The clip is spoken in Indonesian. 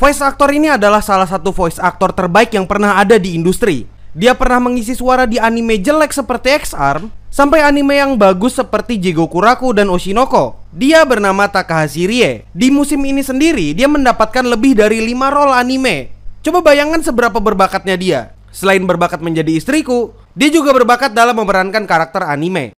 Voice actor ini adalah salah satu voice actor terbaik yang pernah ada di industri. Dia pernah mengisi suara di anime jelek seperti X-Arm, sampai anime yang bagus seperti Jigoku Raku dan Oshinoko. Dia bernama Takahashi Rie. Di musim ini sendiri, dia mendapatkan lebih dari 5 role anime. Coba bayangkan seberapa berbakatnya dia. Selain berbakat menjadi istriku, dia juga berbakat dalam memerankan karakter anime.